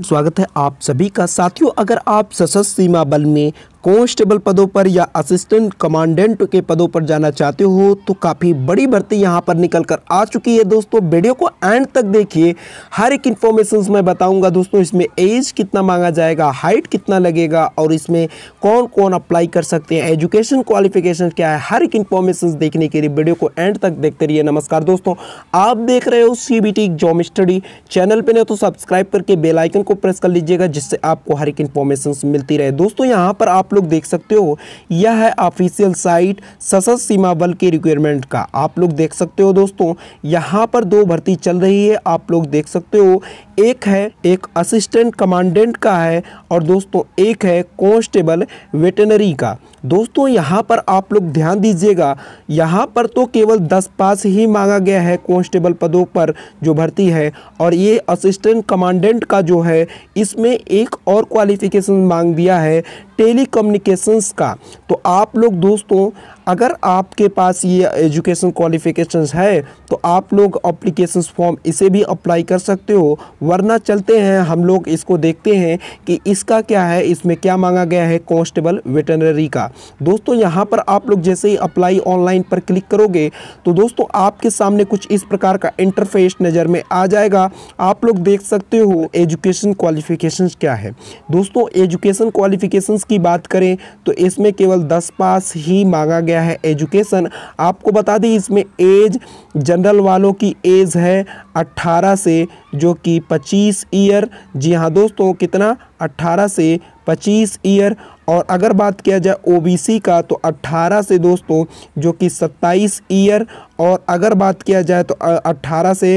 स्वागत है आप सभी का साथियों अगर आप सशस्त्र सीमा बल में कॉन्स्टेबल पदों पर या असिस्टेंट कमांडेंट के पदों पर जाना चाहते हो तो काफ़ी बड़ी भर्ती यहाँ पर निकल कर आ चुकी है दोस्तों वीडियो को एंड तक देखिए हर एक इन्फॉर्मेशन मैं बताऊँगा दोस्तों इसमें एज कितना मांगा जाएगा हाइट कितना लगेगा और इसमें कौन कौन अप्लाई कर सकते हैं एजुकेशन क्वालिफिकेशन क्या है हर एक इन्फॉर्मेशन देखने के लिए वीडियो को एंड तक देखते रहिए नमस्कार दोस्तों आप देख रहे हो सी बी टी जॉम स्टडी चैनल पर नहीं तो सब्सक्राइब करके बेलाइकन को प्रेस कर लीजिएगा जिससे आपको हर एक इन्फॉर्मेशन मिलती रहे दोस्तों यहाँ पर आप लोग देख सकते हो यह है ऑफिशियल साइट सशस्त्र सीमा बल के रिक्वायरमेंट का आप लोग देख सकते हो दोस्तों यहाँ पर दो भर्ती चल रही है आप लोग देख सकते हो एक है एक असिस्टेंट कमांडेंट का है और दोस्तों एक है कॉन्स्टेबल वेटनरी का दोस्तों यहाँ पर आप लोग ध्यान दीजिएगा यहाँ पर तो केवल दस पास ही मांगा गया है कॉन्स्टेबल पदों पर जो भर्ती है और ये असिस्टेंट कमांडेंट का जो है इसमें एक और क्वालिफिकेशन मांग दिया है टेली कम्युनिकेशंस का तो आप लोग दोस्तों अगर आपके पास ये एजुकेशन क्वालिफिकेशंस है तो आप लोग अप्लीकेशन फॉर्म इसे भी अप्लाई कर सकते हो वरना चलते हैं हम लोग इसको देखते हैं कि इसका क्या है इसमें क्या मांगा गया है कॉन्स्टेबल वेटनरी का दोस्तों यहाँ पर आप लोग जैसे ही अप्लाई ऑनलाइन पर क्लिक करोगे तो दोस्तों आपके सामने कुछ इस प्रकार का इंटरफेस नज़र में आ जाएगा आप लोग देख सकते हो एजुकेशन क्वालिफिकेशन क्या है दोस्तों एजुकेशन क्वालिफिकेशन की बात करें तो इसमें केवल दस पास ही मांगा गया है एजुकेशन आपको बता दें इसमें एज जनरल वालों की एज है 18 से जो कि 25 ईयर जी हाँ दोस्तों कितना 18 से 25 ईयर और अगर बात किया जाए ओबीसी का तो 18 से दोस्तों जो कि 27 ईयर और अगर बात किया जाए तो 18 से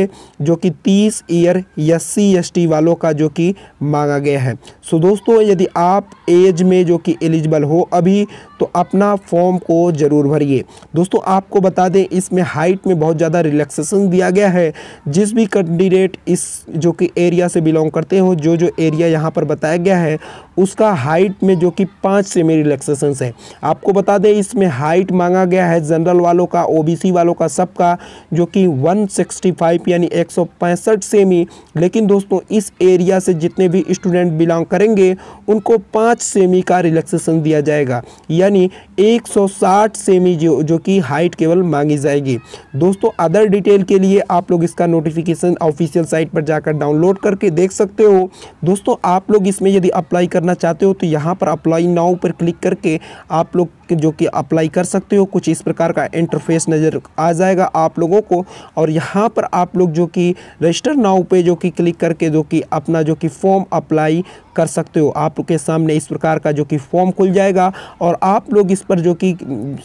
जो कि 30 year S C S T वालों का जो कि मांगा गया है सो दोस्तों यदि आप एज में जो कि एलिजिबल हो अभी तो अपना फॉर्म को ज़रूर भरिए दोस्तों आपको बता दें इसमें हाइट में बहुत ज़्यादा रिलैक्सेशन दिया गया है जिस जिस भी कैंडिडेट इस जो कि एरिया से बिलोंग करते हो जो जो एरिया यहाँ पर बताया गया है उसका हाइट में जो कि पाँच से मेरी रिलैक्सेशन है आपको बता दें इसमें हाइट मांगा गया है जनरल वालों का ओबीसी वालों का सबका जो कि 165 यानी एक सेमी लेकिन दोस्तों इस एरिया से जितने भी स्टूडेंट बिलोंग करेंगे उनको पाँच सेमी का रिलैक्सेशन दिया जाएगा यानी 160 सेमी जो जो कि हाइट केवल मांगी जाएगी दोस्तों अदर डिटेल के लिए आप लोग इसका नोटिस नोटिफिकेशन ऑफिशियल साइट पर जाकर डाउनलोड करके देख सकते हो दोस्तों आप लोग इसमें यदि अप्लाई करना चाहते हो तो यहाँ पर अप्लाई नाउ पर क्लिक करके आप लोग जो कि अप्लाई कर सकते हो कुछ इस प्रकार का इंटरफेस नज़र आ जाएगा आप लोगों को और यहाँ पर आप लोग जो कि रजिस्टर नाउ पे जो कि क्लिक करके जो कि अपना जो कि फॉर्म अप्लाई कर सकते हो आपके सामने इस प्रकार का जो कि फॉर्म खुल जाएगा और आप लोग इस पर जो कि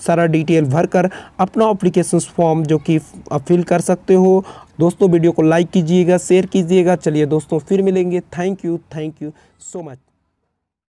सारा डिटेल भरकर अपना अप्लीकेशन फॉर्म जो कि फिल कर सकते हो दोस्तों वीडियो को लाइक कीजिएगा शेयर कीजिएगा चलिए दोस्तों फिर मिलेंगे thank you thank you so much